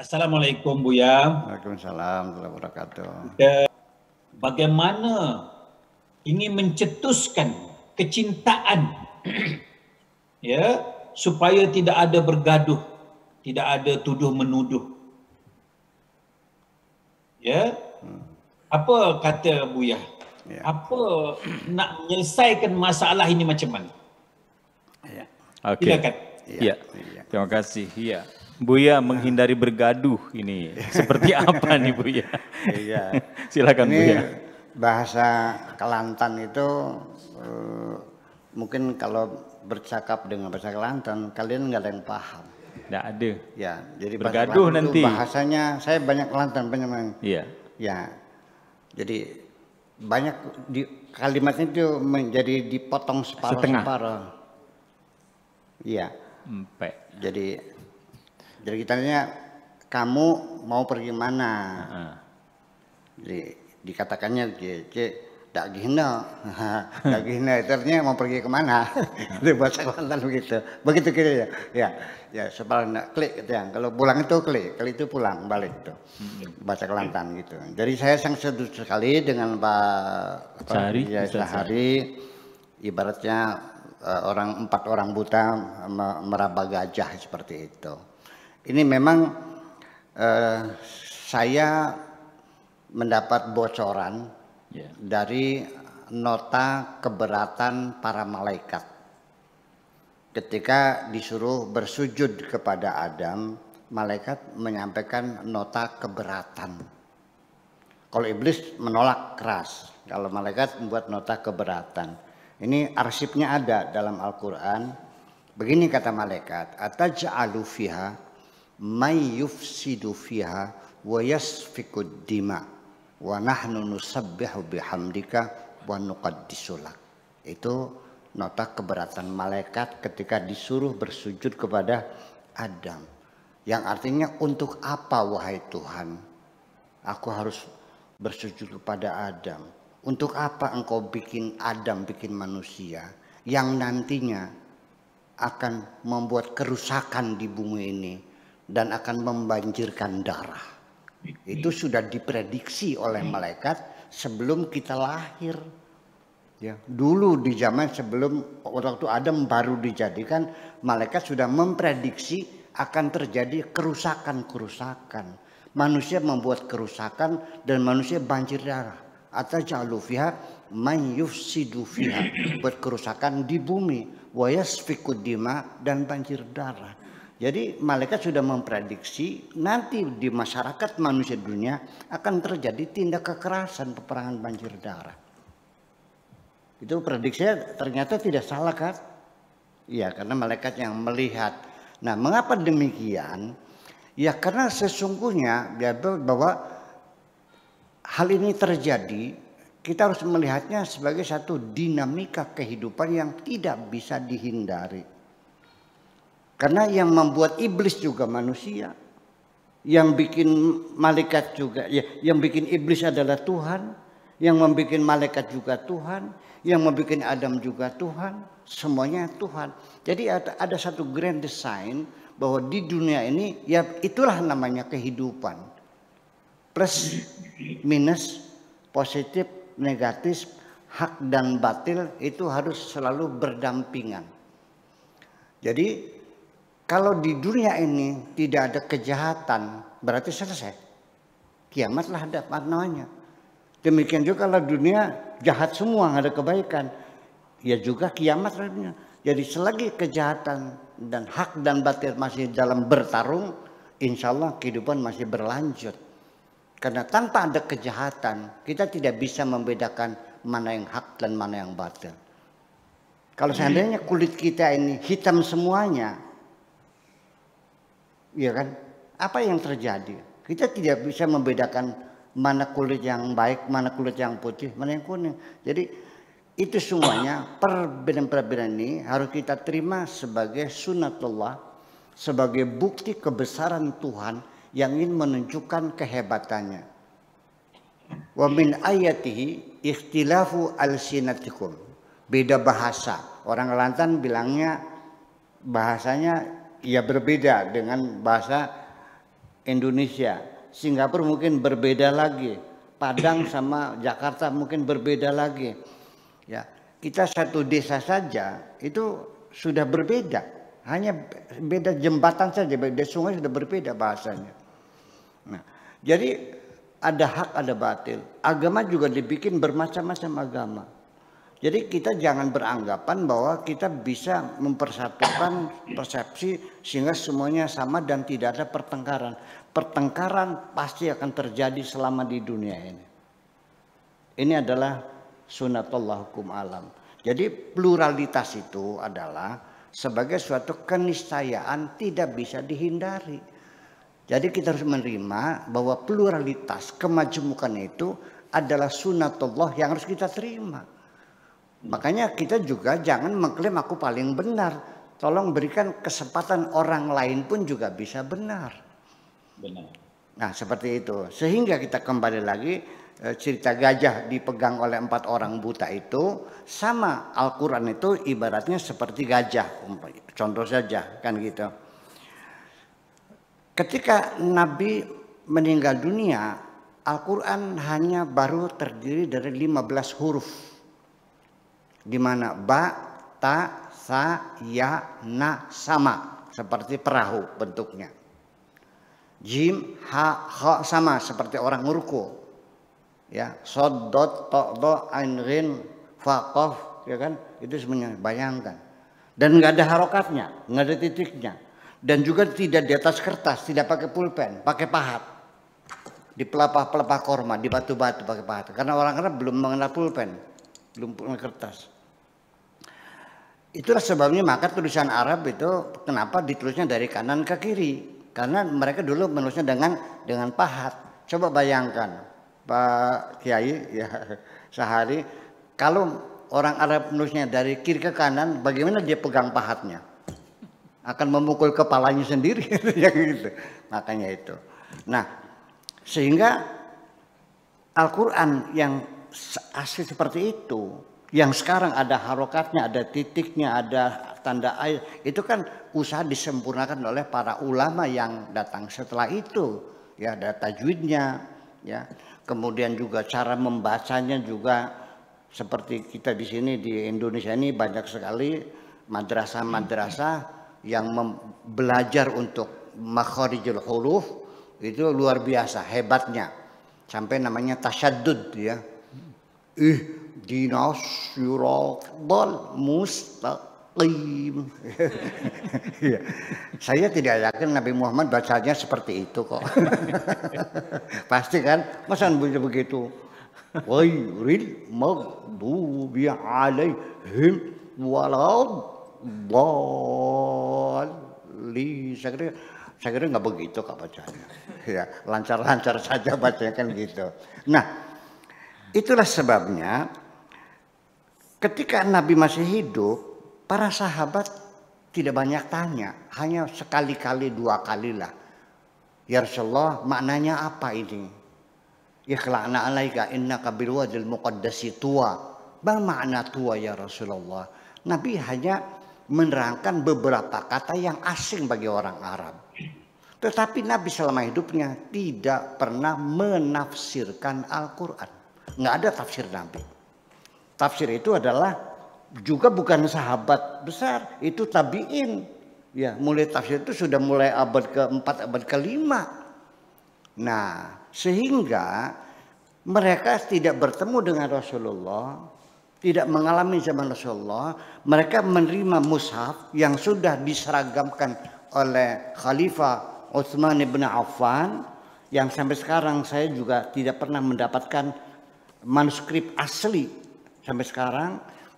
Assalamualaikum Buya. Waalaikumsalam warahmatullahi wabarakatuh. Bagaimana ingin mencetuskan kecintaan ya supaya tidak ada bergaduh, tidak ada tuduh-menuduh. Ya. Hmm. Apa kata Buya? Ya. Apa nak menyelesaikan masalah ini macam mana? Ya. Okey. Ya. ya. Terima kasih. Ya. Buya menghindari bergaduh ini seperti apa nih Buya? Iya. Silakan ini Buya. Bahasa Kelantan itu uh, mungkin kalau bercakap dengan bahasa Kelantan kalian nggak ada yang paham. Nggak ada. Ya, jadi bergaduh bahasa nanti. Bahasanya saya banyak Kelantan banyak. Iya. Ya. Jadi banyak di kalimatnya itu menjadi dipotong separuh separuh. Iya. Empat. Jadi jadi kita tanya kamu mau pergi mana? Uh-huh. Jadi dikatakannya C, tak gina, tak gina, Ternyata mau pergi kemana? itu bahasa Kelantan begitu, begitu kira ya, ya, ya sebal nak klik gitu ya. Kalau pulang itu klik, klik itu pulang balik itu bahasa Kelantan gitu. Jadi saya sangat sedut sekali dengan Pak Sahari, ya, Sahari, ibaratnya eh, orang empat orang buta meraba gajah seperti itu. Ini memang eh, saya mendapat bocoran yeah. dari nota keberatan para malaikat ketika disuruh bersujud kepada Adam malaikat menyampaikan nota keberatan kalau iblis menolak keras kalau malaikat membuat nota keberatan ini arsipnya ada dalam Al-Quran begini kata malaikat ataj'alu fiha may yufsidu fiha wa yasfiku dima wa nahnu nusabbihu bihamdika wa nuqaddisu Itu nota keberatan malaikat ketika disuruh bersujud kepada Adam. Yang artinya untuk apa wahai Tuhan? Aku harus bersujud kepada Adam. Untuk apa engkau bikin Adam, bikin manusia yang nantinya akan membuat kerusakan di bumi ini dan akan membanjirkan darah. Itu sudah diprediksi oleh malaikat sebelum kita lahir. Ya, dulu di zaman sebelum waktu Adam baru dijadikan, malaikat sudah memprediksi akan terjadi kerusakan-kerusakan. Manusia membuat kerusakan dan manusia banjir darah. Atau jalufiha fiha man Buat kerusakan di bumi. Wayas fikudima dan banjir darah. Jadi malaikat sudah memprediksi nanti di masyarakat manusia dunia akan terjadi tindak kekerasan peperangan banjir darah. Itu prediksinya ternyata tidak salah kan? Ya karena malaikat yang melihat. Nah mengapa demikian? Ya karena sesungguhnya Bible bahwa hal ini terjadi kita harus melihatnya sebagai satu dinamika kehidupan yang tidak bisa dihindari. Karena yang membuat iblis juga manusia. Yang bikin malaikat juga ya, yang bikin iblis adalah Tuhan, yang membuat malaikat juga Tuhan, yang membuat Adam juga Tuhan, semuanya Tuhan. Jadi ada, satu grand design bahwa di dunia ini ya itulah namanya kehidupan. Plus minus positif negatif hak dan batil itu harus selalu berdampingan. Jadi kalau di dunia ini tidak ada kejahatan, berarti selesai. Kiamatlah dapat namanya. Demikian juga kalau dunia jahat semua, nggak ada kebaikan. Ya juga kiamat dunia. Jadi selagi kejahatan dan hak dan batil masih dalam bertarung, insya Allah kehidupan masih berlanjut. Karena tanpa ada kejahatan, kita tidak bisa membedakan mana yang hak dan mana yang batil. Kalau hmm. seandainya kulit kita ini hitam semuanya, Iya kan? Apa yang terjadi? Kita tidak bisa membedakan mana kulit yang baik, mana kulit yang putih, mana yang kuning. Jadi itu semuanya perbedaan-perbedaan ini harus kita terima sebagai sunatullah, sebagai bukti kebesaran Tuhan yang ingin menunjukkan kehebatannya. Wa min ayatihi ikhtilafu al-sinatikum. Beda bahasa. Orang Kelantan bilangnya bahasanya ya berbeda dengan bahasa Indonesia. Singapura mungkin berbeda lagi. Padang sama Jakarta mungkin berbeda lagi. Ya, kita satu desa saja itu sudah berbeda. Hanya beda jembatan saja, beda sungai sudah berbeda bahasanya. Nah, jadi ada hak, ada batil. Agama juga dibikin bermacam-macam agama jadi kita jangan beranggapan bahwa kita bisa mempersatukan persepsi sehingga semuanya sama dan tidak ada pertengkaran. Pertengkaran pasti akan terjadi selama di dunia ini. Ini adalah sunatullah hukum alam. Jadi pluralitas itu adalah sebagai suatu keniscayaan tidak bisa dihindari. Jadi kita harus menerima bahwa pluralitas kemajemukan itu adalah sunatullah yang harus kita terima. Makanya kita juga jangan mengklaim aku paling benar. Tolong berikan kesempatan orang lain pun juga bisa benar. Benar. Nah seperti itu. Sehingga kita kembali lagi eh, cerita gajah dipegang oleh empat orang buta itu sama Al-Quran itu ibaratnya seperti gajah contoh saja kan gitu ketika Nabi meninggal dunia Al-Quran hanya baru terdiri dari 15 huruf di mana ba, ta, sa, ya, na sama seperti perahu bentuknya. Jim, ha, ha sama seperti orang ruku. Ya, sodot dot, to, do, ya kan? Itu semuanya bayangkan. Dan nggak ada harokatnya, nggak ada titiknya. Dan juga tidak di atas kertas, tidak pakai pulpen, pakai pahat. Di pelapah-pelapah korma, di batu-batu pakai pahat. Karena orang orang belum mengenal pulpen lumpurnya kertas. Itulah sebabnya maka tulisan Arab itu kenapa ditulisnya dari kanan ke kiri karena mereka dulu menulisnya dengan dengan pahat. Coba bayangkan Pak Kiai ya sehari kalau orang Arab menulisnya dari kiri ke kanan, bagaimana dia pegang pahatnya? Akan memukul kepalanya sendiri gitu, yang gitu. Makanya itu. Nah, sehingga Al-Qur'an yang asli seperti itu. Yang sekarang ada harokatnya, ada titiknya, ada tanda air. Itu kan usaha disempurnakan oleh para ulama yang datang setelah itu. Ya ada tajwidnya, ya. Kemudian juga cara membacanya juga seperti kita di sini di Indonesia ini banyak sekali madrasah-madrasah yang belajar untuk makharijul huruf itu luar biasa hebatnya sampai namanya tasyadud ya ihdinas siratal mustaqim. Saya tidak yakin Nabi Muhammad bacanya seperti itu kok. Pasti kan? Masa begitu? Wairil maghdubi alaihim waladhalin. Saya kira saya kira nggak begitu kak bacanya. Ya, lancar-lancar saja bacanya kan gitu. Nah, Itulah sebabnya ketika Nabi masih hidup, para sahabat tidak banyak tanya, hanya sekali-kali dua kali lah. Ya Rasulullah, maknanya apa ini? Ikhla'na alaika inna kabir wadil muqaddasi tua. Bang makna tua ya Rasulullah. Nabi hanya menerangkan beberapa kata yang asing bagi orang Arab. Tetapi Nabi selama hidupnya tidak pernah menafsirkan Al-Quran nggak ada tafsir Nabi. Tafsir itu adalah juga bukan sahabat besar, itu tabiin. Ya, mulai tafsir itu sudah mulai abad keempat, abad ke kelima. Nah, sehingga mereka tidak bertemu dengan Rasulullah, tidak mengalami zaman Rasulullah, mereka menerima mushaf yang sudah diseragamkan oleh Khalifah Utsman bin Affan yang sampai sekarang saya juga tidak pernah mendapatkan manuskrip asli sampai sekarang,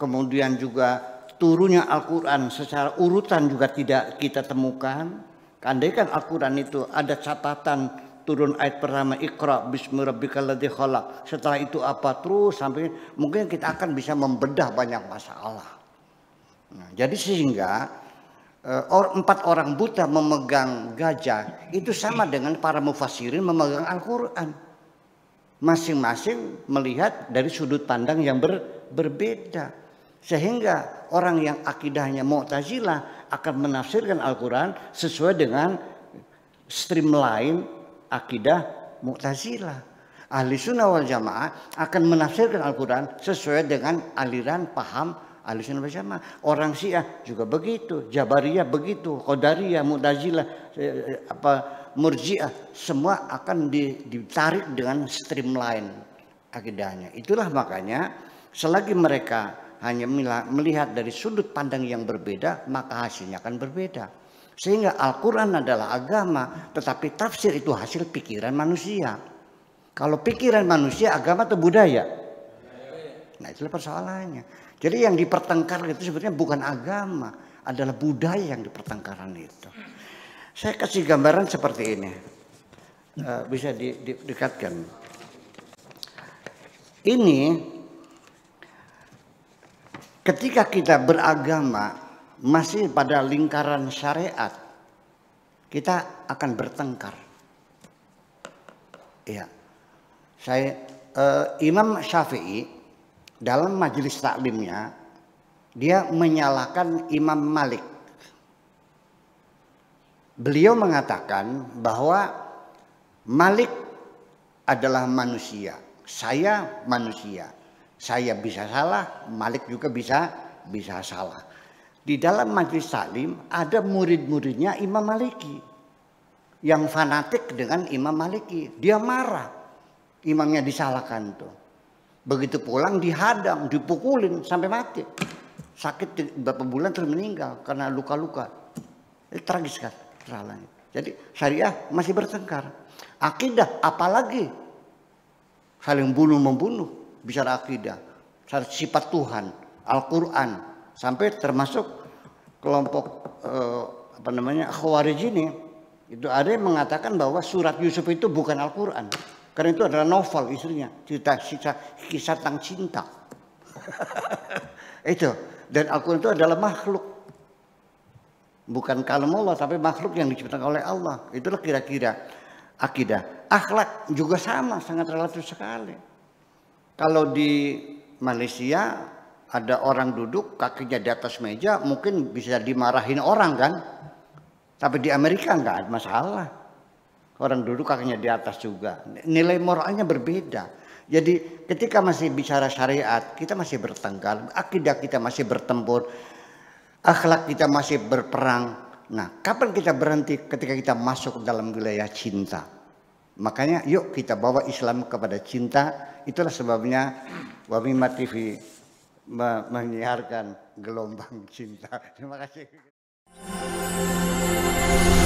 kemudian juga turunnya Al-Quran secara urutan juga tidak kita temukan. kan Al-Quran itu ada catatan turun ayat pertama Iqra bismillahirrahmanirrahim khalaq. Setelah itu apa terus sampai mungkin kita akan bisa membedah banyak masalah. Nah, jadi sehingga eh, or, empat orang buta memegang gajah itu sama dengan para mufasirin memegang Al-Quran masing-masing melihat dari sudut pandang yang ber, berbeda. Sehingga orang yang akidahnya Mu'tazilah akan menafsirkan Al-Quran sesuai dengan streamline akidah Mu'tazilah. Ahli sunnah wal jamaah akan menafsirkan Al-Quran sesuai dengan aliran paham ahli sunnah wal jamaah. Orang Syiah juga begitu, Jabariyah begitu, Qadariyah, Mu'tazilah, eh, eh, apa murjiah semua akan ditarik dengan streamline akidahnya. Itulah makanya selagi mereka hanya melihat dari sudut pandang yang berbeda, maka hasilnya akan berbeda. Sehingga Al-Quran adalah agama, tetapi tafsir itu hasil pikiran manusia. Kalau pikiran manusia, agama atau budaya? Nah itulah persoalannya. Jadi yang dipertengkar itu sebenarnya bukan agama, adalah budaya yang dipertengkaran itu. Saya kasih gambaran seperti ini. Uh, bisa di, di, dekatkan. Ini ketika kita beragama masih pada lingkaran syariat, kita akan bertengkar. Ya. Saya uh, Imam Syafi'i dalam majelis taklimnya dia menyalahkan Imam Malik beliau mengatakan bahwa Malik adalah manusia, saya manusia. Saya bisa salah, Malik juga bisa bisa salah. Di dalam majelis salim ada murid-muridnya Imam Maliki yang fanatik dengan Imam Maliki. Dia marah. Imamnya disalahkan tuh. Begitu pulang dihadang, dipukulin sampai mati. Sakit beberapa bulan terus meninggal karena luka-luka. Eh, tragis kan? salah. Jadi syariah masih bertengkar. Akidah apalagi saling bunuh membunuh bicara akidah, sifat Tuhan, Al-Qur'an sampai termasuk kelompok eh, apa namanya Khawarij ini itu ada yang mengatakan bahwa surat Yusuf itu bukan Al-Qur'an. Karena itu adalah novel istrinya, cerita kisah tentang cinta. itu dan Al-Quran itu adalah makhluk Bukan kalam Allah tapi makhluk yang diciptakan oleh Allah. Itulah kira-kira akidah. Akhlak juga sama sangat relatif sekali. Kalau di Malaysia ada orang duduk kakinya di atas meja mungkin bisa dimarahin orang kan. Tapi di Amerika nggak ada masalah. Orang duduk kakinya di atas juga. Nilai moralnya berbeda. Jadi ketika masih bicara syariat, kita masih bertengkar, akidah kita masih bertempur akhlak kita masih berperang. Nah, kapan kita berhenti ketika kita masuk dalam wilayah cinta? Makanya yuk kita bawa Islam kepada cinta. Itulah sebabnya Wami TV menyiarkan gelombang cinta. Terima kasih.